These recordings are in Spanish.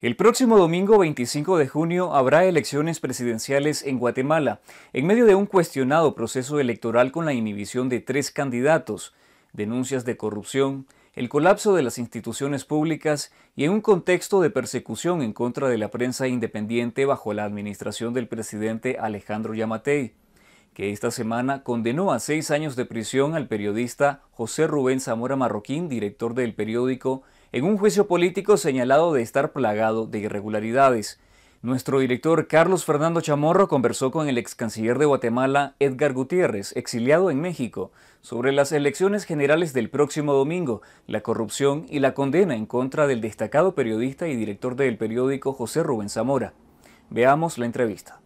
El próximo domingo 25 de junio habrá elecciones presidenciales en Guatemala, en medio de un cuestionado proceso electoral con la inhibición de tres candidatos, denuncias de corrupción, el colapso de las instituciones públicas y en un contexto de persecución en contra de la prensa independiente bajo la administración del presidente Alejandro Yamatei, que esta semana condenó a seis años de prisión al periodista José Rubén Zamora Marroquín, director del periódico en un juicio político señalado de estar plagado de irregularidades. Nuestro director Carlos Fernando Chamorro conversó con el ex canciller de Guatemala, Edgar Gutiérrez, exiliado en México, sobre las elecciones generales del próximo domingo, la corrupción y la condena en contra del destacado periodista y director del periódico José Rubén Zamora. Veamos la entrevista.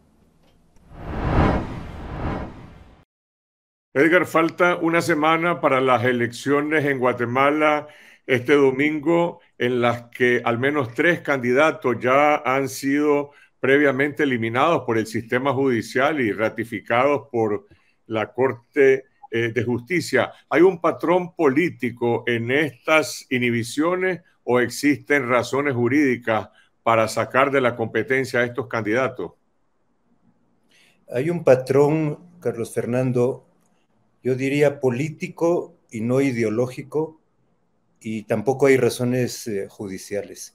Edgar, falta una semana para las elecciones en Guatemala este domingo en las que al menos tres candidatos ya han sido previamente eliminados por el sistema judicial y ratificados por la Corte eh, de Justicia. ¿Hay un patrón político en estas inhibiciones o existen razones jurídicas para sacar de la competencia a estos candidatos? Hay un patrón, Carlos Fernando, yo diría político y no ideológico, y tampoco hay razones eh, judiciales.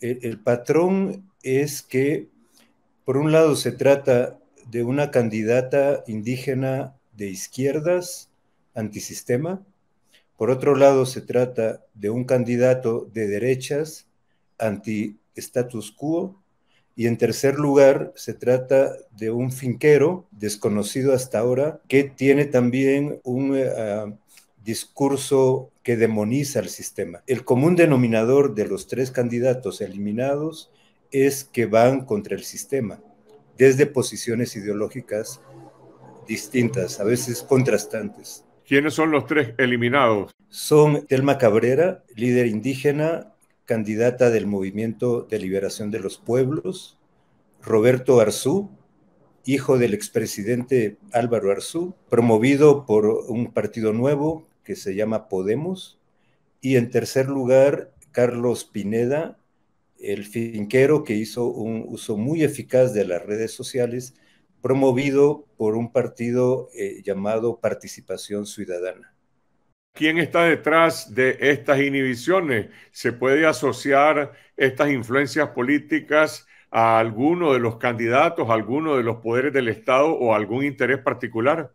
El, patrón es que, por un lado, se trata de una candidata indígena de izquierdas, antisistema, por otro lado, se trata de un candidato de derechas, anti-status quo, y en tercer lugar, se trata de un finquero desconocido hasta ahora que tiene también un... Eh, discurso que demoniza el sistema. El común denominador de los tres candidatos eliminados es que van contra el sistema, desde posiciones ideológicas distintas, a veces contrastantes. ¿Quiénes son los tres eliminados? Son Telma Cabrera, líder indígena, candidata del Movimiento de Liberación de los Pueblos, Roberto Arzú, hijo del expresidente Álvaro Arzú, promovido por un partido nuevo que se llama Podemos. Y en tercer lugar, Carlos Pineda, el finquero que hizo un uso muy eficaz de las redes sociales, promovido por un partido eh, llamado Participación Ciudadana. ¿Quién está detrás de estas inhibiciones? ¿Se puede asociar estas influencias políticas a alguno de los candidatos, a alguno de los poderes del Estado o a algún interés particular?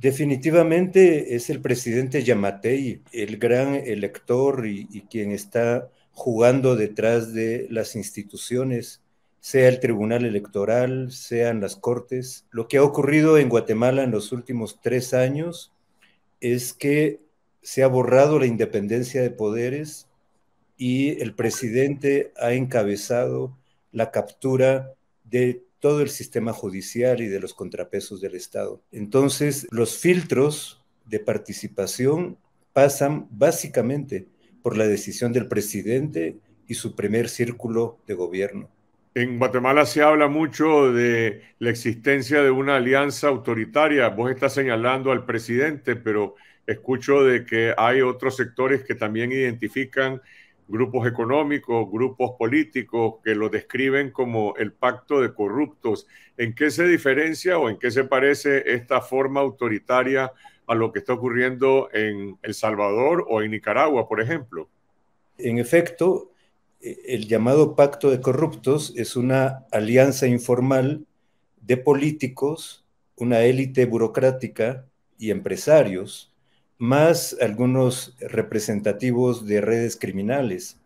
Definitivamente es el presidente Yamatei, el gran elector y, quien está jugando detrás de las instituciones, sea el Tribunal Electoral, sean las Cortes. Lo que ha ocurrido en Guatemala en los últimos tres años es que se ha borrado la independencia de poderes y el presidente ha encabezado la captura de todo el sistema judicial y de los contrapesos del Estado. Entonces, los filtros de participación pasan básicamente por la decisión del presidente y su primer círculo de gobierno. En Guatemala se habla mucho de la existencia de una alianza autoritaria. Vos estás señalando al presidente, pero escucho de que hay otros sectores que también identifican grupos económicos, grupos políticos que lo describen como el pacto de corruptos. ¿En qué se diferencia o en qué se parece esta forma autoritaria a lo que está ocurriendo en El Salvador o en Nicaragua, por ejemplo? En efecto, el llamado pacto de corruptos es una alianza informal de políticos, una élite burocrática y empresarios más algunos representativos de redes criminales.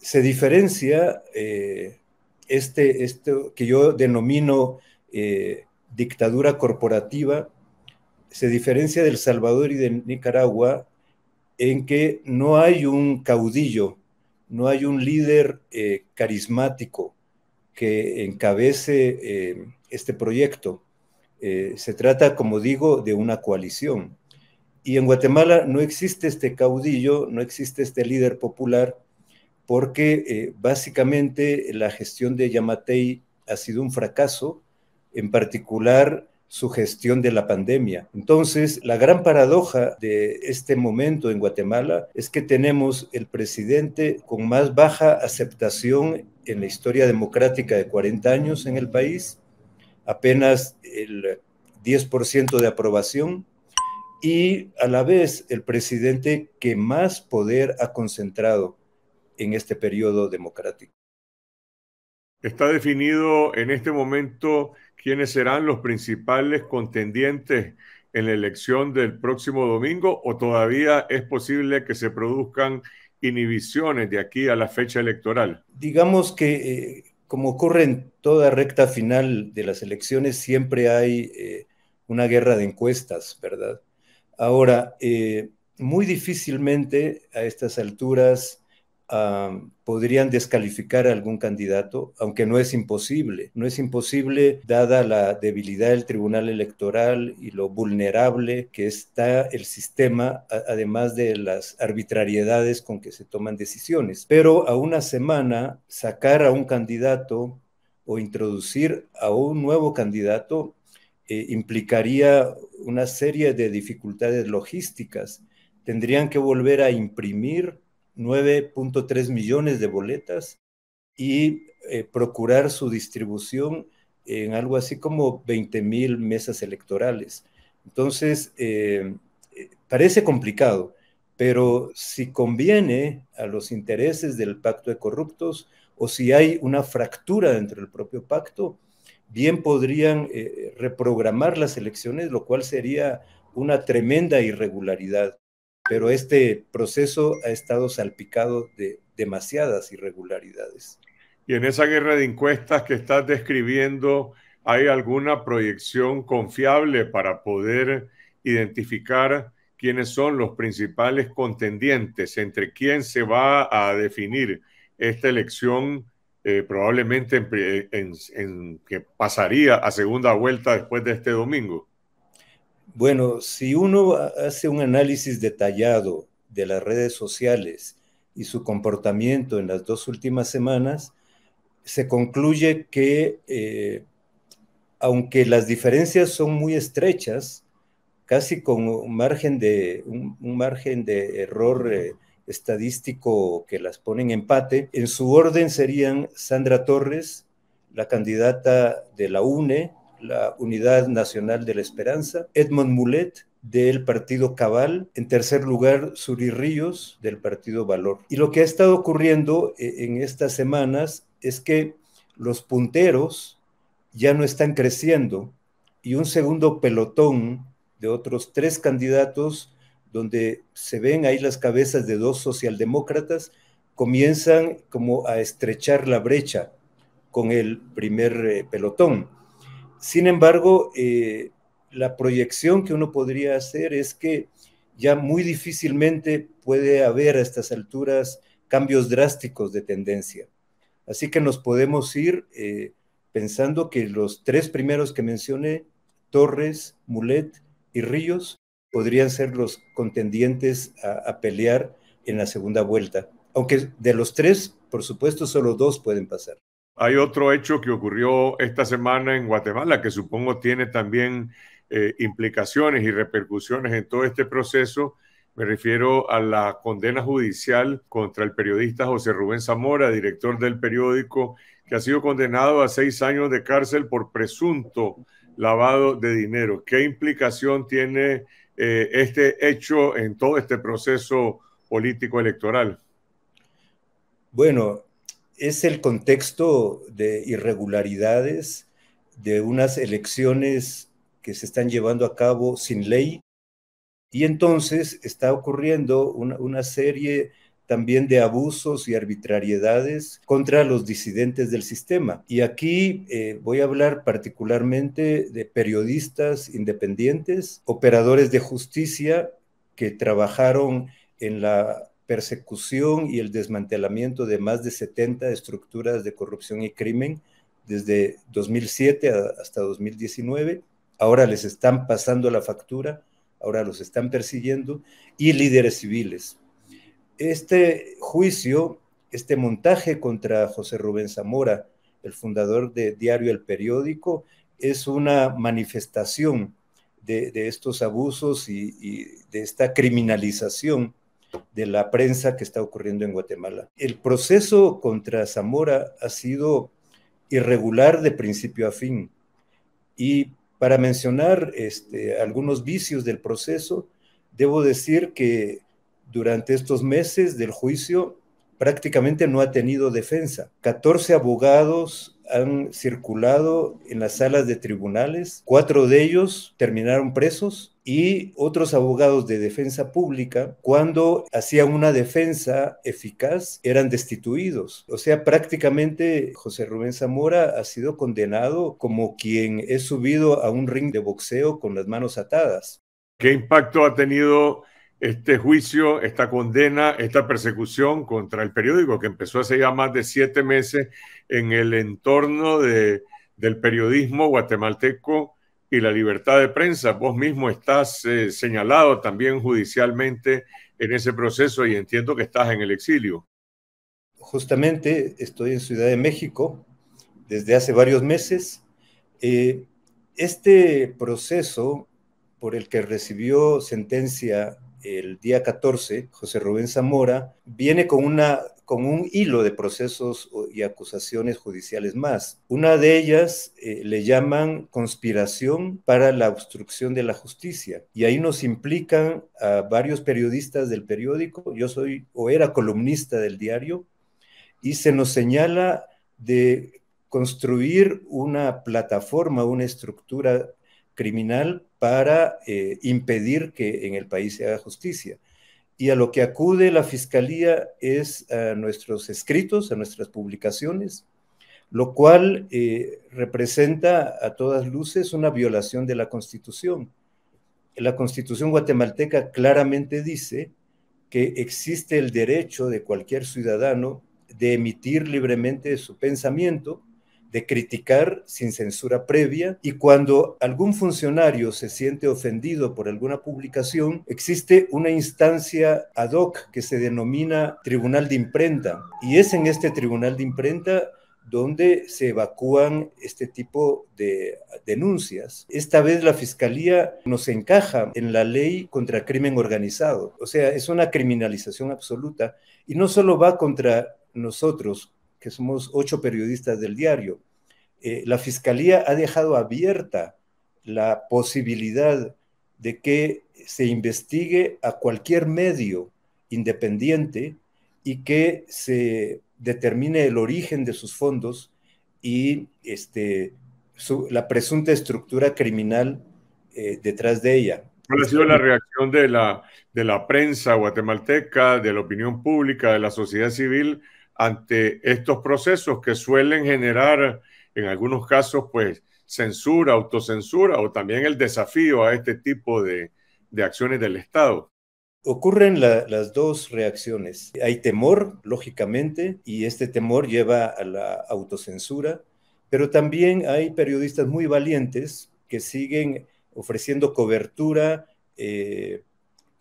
se diferencia eh, este, que yo denomino eh, dictadura corporativa, se diferencia del Salvador y de Nicaragua en que no hay un caudillo, no hay un líder eh, carismático que encabece este proyecto eh, se trata, como digo, de una coalición. Y en Guatemala no existe este caudillo, no existe este líder popular, porque eh, básicamente la gestión de Yamatei ha sido un fracaso, en particular su gestión de la pandemia. Entonces, la gran paradoja de este momento en Guatemala es que tenemos el presidente con más baja aceptación en la historia democrática de 40 años en el país, apenas el 10% de aprobación y a la vez el presidente que más poder ha concentrado en este periodo democrático. Está definido en este momento quiénes serán los principales contendientes en la elección del próximo domingo o todavía es posible que se produzcan inhibiciones de aquí a la fecha electoral? Digamos que eh, como ocurre en toda recta final de las elecciones, siempre hay eh, una guerra de encuestas, ¿verdad? Ahora, eh, muy difícilmente a estas alturas podrían descalificar a algún candidato, aunque no es imposible. No es imposible dada la debilidad del Tribunal Electoral y lo vulnerable que está el sistema, además de las arbitrariedades con que se toman decisiones. Pero a una semana sacar a un candidato o introducir a un nuevo candidato eh, implicaría una serie de dificultades logísticas. Tendrían que volver a imprimir 9.3 millones de boletas y eh, procurar su distribución en algo así como 20 mil mesas electorales. Entonces, eh, eh, parece complicado, pero si conviene a los intereses del pacto de corruptos o si hay una fractura dentro del propio pacto, bien podrían reprogramar las elecciones, lo cual sería una tremenda irregularidad pero este proceso ha estado salpicado de demasiadas irregularidades. Y en esa guerra de encuestas que estás describiendo, ¿hay alguna proyección confiable para poder identificar quiénes son los principales contendientes, entre quién se va a definir esta elección eh, probablemente que pasaría a segunda vuelta después de este domingo? Bueno, si uno hace un análisis detallado de las redes sociales y su comportamiento en las dos últimas semanas, se concluye que eh, aunque las diferencias son muy estrechas, casi con un margen de, un, margen de error eh, estadístico que las pone en empate, en su orden serían Sandra Torres, la candidata de la UNE, la Unidad Nacional de la Esperanza, Edmond Mulet, del partido Cabal, en tercer lugar Suri Ríos del partido Valor. Y lo que ha estado ocurriendo eh, en estas semanas es que los punteros ya no están creciendo y un segundo pelotón de otros tres candidatos donde se ven ahí las cabezas de dos socialdemócratas comienzan como a estrechar la brecha con el primer eh, pelotón. Sin embargo, eh, la proyección que uno podría hacer es que ya muy difícilmente puede haber a estas alturas cambios drásticos de tendencia. Así que nos podemos ir eh, pensando que los tres primeros que mencioné, Torres, Mulet y Ríos, podrían ser los contendientes a pelear en la segunda vuelta. Aunque de los tres, por supuesto, solo dos pueden pasar. Hay otro hecho que ocurrió esta semana en Guatemala que supongo tiene también eh, implicaciones y repercusiones en todo este proceso. Me refiero a la condena judicial contra el periodista José Rubén Zamora, director del periódico, que ha sido condenado a seis años de cárcel por presunto lavado de dinero. ¿Qué implicación tiene eh, este hecho en todo este proceso político electoral? Bueno, es el contexto de irregularidades de unas elecciones que se están llevando a cabo sin ley. Y entonces está ocurriendo una, serie también de abusos y arbitrariedades contra los disidentes del sistema. Y aquí eh, voy a hablar particularmente de periodistas independientes, operadores de justicia que trabajaron en la persecución y el desmantelamiento de más de 70 estructuras de corrupción y crimen desde 2007 hasta 2019. Ahora les están pasando la factura, ahora los están persiguiendo y líderes civiles. Este juicio, este montaje contra José Rubén Zamora, el fundador de Diario El Periódico, es una manifestación de, estos abusos y, y de esta criminalización de la prensa que está ocurriendo en Guatemala. El proceso contra Zamora ha sido irregular de principio a fin. Y para mencionar este, algunos vicios del proceso, debo decir que durante estos meses del juicio prácticamente no ha tenido defensa. 14 abogados han circulado en las salas de tribunales, cuatro de ellos terminaron presos, y otros abogados de defensa pública, cuando hacían una defensa eficaz, eran destituidos. O sea, prácticamente José Rubén Zamora ha sido condenado como quien es subido a un ring de boxeo con las manos atadas. ¿Qué impacto ha tenido este juicio, esta condena, esta persecución contra el periódico que empezó hace ya más de siete meses en el entorno del periodismo guatemalteco? y la libertad de prensa. Vos mismo estás eh, señalado también judicialmente en ese proceso y entiendo que estás en el exilio. Justamente estoy en Ciudad de México desde hace varios meses. Eh, este proceso por el que recibió sentencia el día 14, José Rubén Zamora, viene con una con un hilo de procesos y acusaciones judiciales más. Una de ellas eh, le llaman conspiración para la obstrucción de la justicia y ahí nos implican a varios periodistas del periódico. Yo soy o era columnista del diario y se nos señala de construir una plataforma, una estructura criminal para eh, impedir que en el país se haga justicia y a lo que acude la Fiscalía es a nuestros escritos, a nuestras publicaciones, lo cual eh, representa a todas luces una violación de la Constitución. La Constitución guatemalteca claramente dice que existe el derecho de cualquier ciudadano de emitir libremente su pensamiento de criticar sin censura previa y cuando algún funcionario se siente ofendido por alguna publicación, existe una instancia ad hoc que se denomina Tribunal de Imprenta y es en este Tribunal de Imprenta donde se evacúan este tipo de denuncias. Esta vez la Fiscalía nos encaja en la ley contra el crimen organizado, o sea, es una criminalización absoluta y no solo va contra nosotros que somos ocho periodistas del diario, eh, la Fiscalía ha dejado abierta la posibilidad de que se investigue a cualquier medio independiente y que se determine el origen de sus fondos y este, la presunta estructura criminal eh, detrás de ella. ¿Cuál ha sido la reacción de la prensa guatemalteca, de la opinión pública, de la sociedad civil ante estos procesos que suelen generar, en algunos casos, pues censura, autocensura o también el desafío a este tipo de, acciones del Estado. Ocurren las dos reacciones. Hay temor, lógicamente, y este temor lleva a la autocensura, pero también hay periodistas muy valientes que siguen ofreciendo cobertura eh,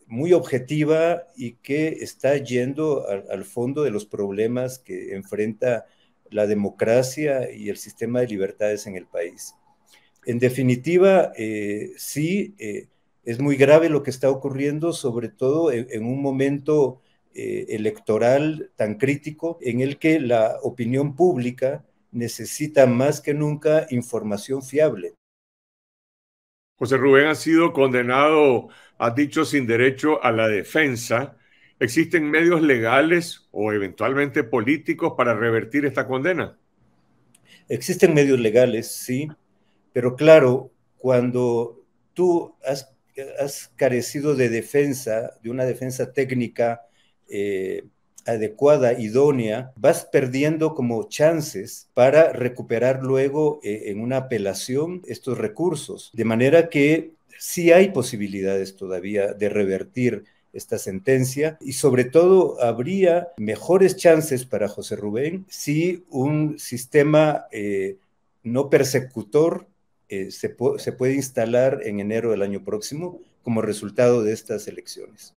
muy objetiva y que está yendo al, fondo de los problemas que enfrenta la democracia y el sistema de libertades en el país. En definitiva, eh, sí, eh, es muy grave lo que está ocurriendo, sobre todo en, un momento eh, electoral tan crítico en el que la opinión pública necesita más que nunca información fiable. José Rubén ha sido condenado, ha dicho, sin derecho a la defensa. ¿Existen medios legales o eventualmente políticos para revertir esta condena? Existen medios legales, sí, pero claro, cuando tú has, carecido de defensa, de una defensa técnica eh, adecuada, idónea, vas perdiendo como chances para recuperar luego eh, en una apelación estos recursos. De manera que sí hay posibilidades todavía de revertir esta sentencia y sobre todo habría mejores chances para José Rubén si un sistema eh, no persecutor eh, se puede instalar en enero del año próximo como resultado de estas elecciones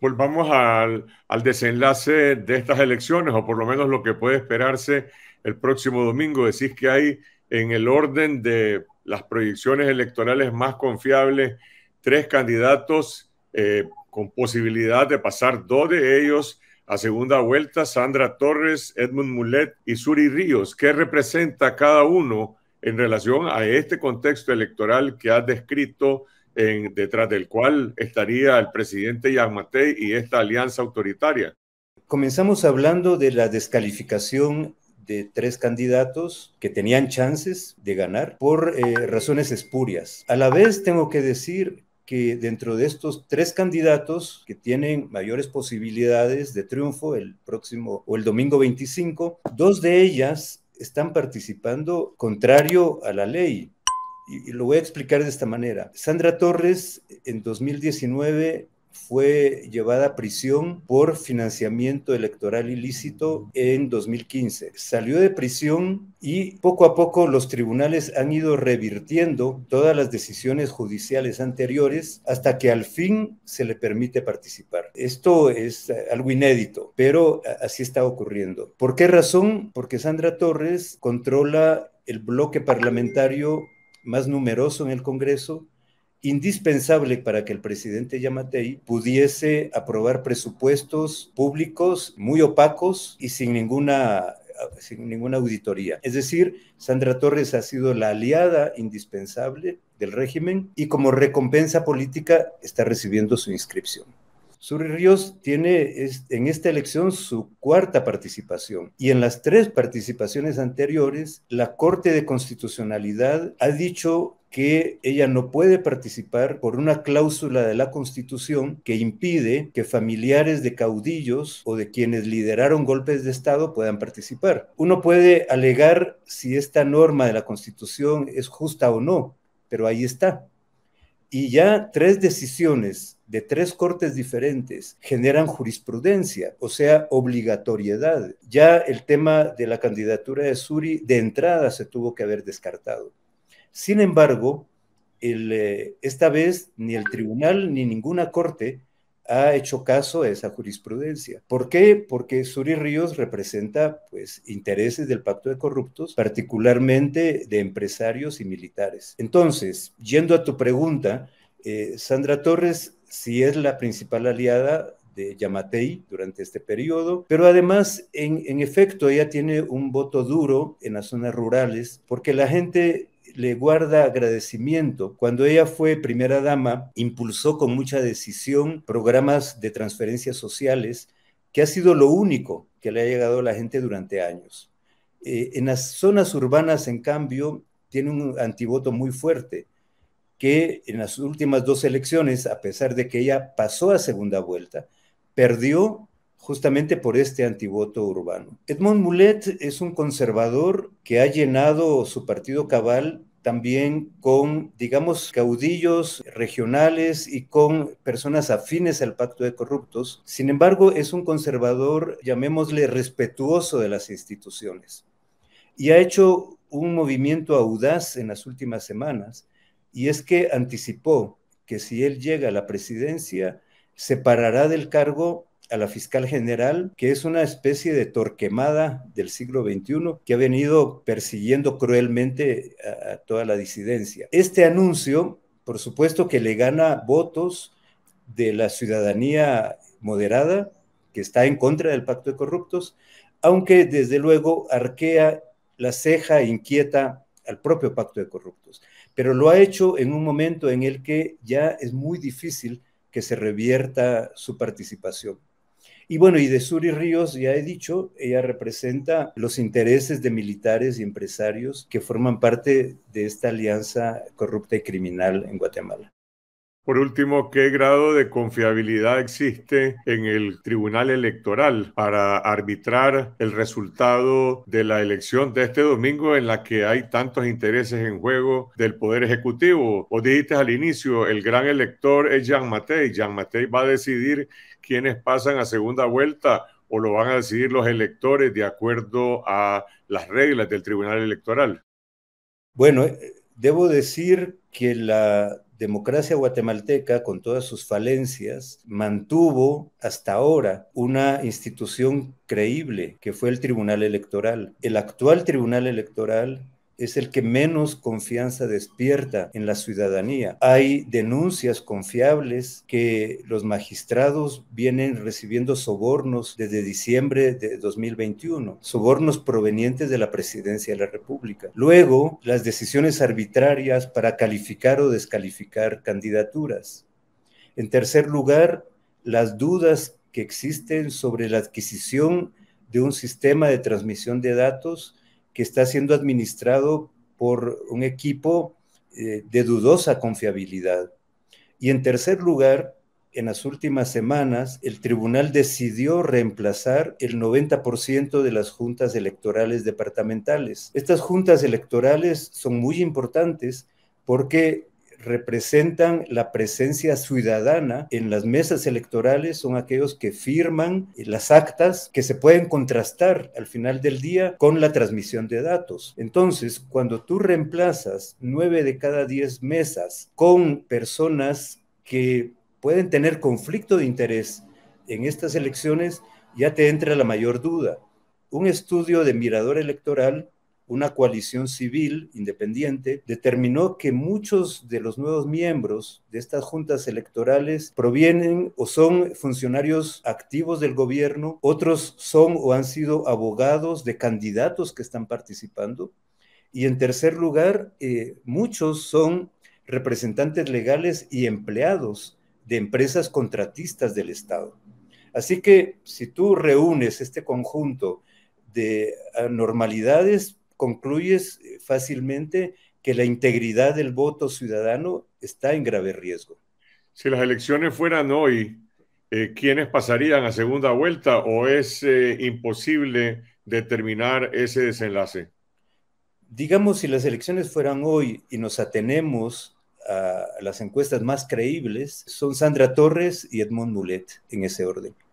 volvamos pues al, desenlace de estas elecciones, o por lo menos lo que puede esperarse el próximo domingo. Decís que hay en el orden de las proyecciones electorales más confiables tres candidatos eh, con posibilidad de pasar dos de ellos a segunda vuelta, Sandra Torres, Edmund Mulet y Suri Ríos. ¿Qué representa cada uno en relación a este contexto electoral que has descrito, en, detrás del cual estaría el presidente Yamatei y esta alianza autoritaria? Comenzamos hablando de la descalificación de tres candidatos que tenían chances de ganar por eh, razones espurias. A la vez tengo que decir que dentro de estos tres candidatos que tienen mayores posibilidades de triunfo el próximo o el domingo 25, dos de ellas están participando contrario a la ley. Y, lo voy a explicar de esta manera. Sandra Torres en 2019 fue llevada a prisión por financiamiento electoral ilícito en 2015. Salió de prisión y poco a poco los tribunales han ido revirtiendo todas las decisiones judiciales anteriores hasta que al fin se le permite participar. Esto es eh, algo inédito, pero eh, así está ocurriendo. ¿Por qué razón? Porque Sandra Torres controla el bloque parlamentario más numeroso en el Congreso indispensable para que el presidente Yamatei pudiese aprobar presupuestos públicos muy opacos y sin ninguna sin ninguna auditoría. Es decir, Sandra Torres ha sido la aliada indispensable del régimen y como recompensa política está recibiendo su inscripción. Suri Ríos tiene en esta elección su cuarta participación y en las tres participaciones anteriores la Corte de Constitucionalidad ha dicho que ella no puede participar por una cláusula de la Constitución que impide que familiares de caudillos o de quienes lideraron golpes de Estado puedan participar. Uno puede alegar si esta norma de la Constitución es justa o no, pero ahí está. Y ya tres decisiones de tres cortes diferentes generan jurisprudencia, o sea, obligatoriedad. Ya el tema de la candidatura de Suri de entrada se tuvo que haber descartado. Sin embargo, eh, esta vez ni el tribunal ni ninguna corte ha hecho caso a esa jurisprudencia. ¿Por qué? Porque Suri Ríos representa pues, intereses del pacto de corruptos, particularmente de empresarios y militares. Entonces, yendo a tu pregunta, eh, Sandra Torres, sí es la principal aliada de Yamatei durante este periodo, pero además, en efecto, ella tiene un voto duro en las zonas rurales, porque la gente le guarda agradecimiento. Cuando ella fue primera dama, impulsó con mucha decisión programas de transferencias sociales, que ha sido lo único que le ha llegado a la gente durante años. Eh, en las zonas urbanas, en cambio, tiene un antivoto muy fuerte, que en las últimas dos elecciones, a pesar de que ella pasó a segunda vuelta, perdió justamente por este antivoto urbano. Edmond Mulet es un conservador que ha llenado su partido cabal también con, digamos, caudillos regionales y con personas afines al pacto de corruptos. Sin embargo, es un conservador, llamémosle, respetuoso de las instituciones. Y ha hecho un movimiento audaz en las últimas semanas, y es que anticipó que si él llega a la presidencia, se parará del cargo a la fiscal general, que es una especie de torquemada del siglo XXI que ha venido persiguiendo cruelmente a, toda la disidencia. Este anuncio, por supuesto que le gana votos de la ciudadanía moderada, que está en contra del pacto de corruptos, aunque desde luego arquea la ceja e inquieta al propio pacto de corruptos. Pero lo ha hecho en un momento en el que ya es muy difícil que se revierta su participación. Y bueno, y de y Ríos, ya he dicho, ella representa los intereses de militares y empresarios que forman parte de esta alianza corrupta y criminal en Guatemala. Por último, ¿qué grado de confiabilidad existe en el Tribunal Electoral para arbitrar el resultado de la elección de este domingo en la que hay tantos intereses en juego del Poder Ejecutivo? o dijiste al inicio, el gran elector es Jean Matei. Jean Matei va a decidir quienes pasan a segunda vuelta o lo van a decidir los electores de acuerdo a las reglas del Tribunal Electoral? Bueno, eh, debo decir que la democracia guatemalteca, con todas sus falencias, mantuvo hasta ahora una institución creíble, que fue el Tribunal Electoral. El actual Tribunal Electoral es el que menos confianza despierta en la ciudadanía. Hay denuncias confiables que los magistrados vienen recibiendo sobornos desde diciembre de 2021, sobornos provenientes de la presidencia de la República. Luego, las decisiones arbitrarias para calificar o descalificar candidaturas. En tercer lugar, las dudas que existen sobre la adquisición de un sistema de transmisión de datos que está siendo administrado por un equipo eh, de dudosa confiabilidad. Y en tercer lugar, en las últimas semanas, el tribunal decidió reemplazar el 90% de las juntas electorales departamentales. Estas juntas electorales son muy importantes porque representan la presencia ciudadana en las mesas electorales son aquellos que firman las actas que se pueden contrastar al final del día con la transmisión de datos. Entonces, cuando tú reemplazas nueve de cada diez mesas con personas que pueden tener conflicto de interés en estas elecciones, ya te entra la mayor duda. Un estudio de Mirador Electoral una coalición civil independiente, determinó que muchos de los nuevos miembros de estas juntas electorales provienen o son funcionarios activos del gobierno, otros son o han sido abogados de candidatos que están participando. Y en tercer lugar, eh, muchos son representantes legales y empleados de empresas contratistas del Estado. Así que si tú reúnes este conjunto de anormalidades, concluyes eh, fácilmente que la integridad del voto ciudadano está en grave riesgo. Si las elecciones fueran hoy, eh, ¿quiénes pasarían a segunda vuelta o es eh, imposible determinar ese desenlace? Digamos, si las elecciones fueran hoy y nos atenemos a las encuestas más creíbles, son Sandra Torres y Edmond Mulet en ese orden.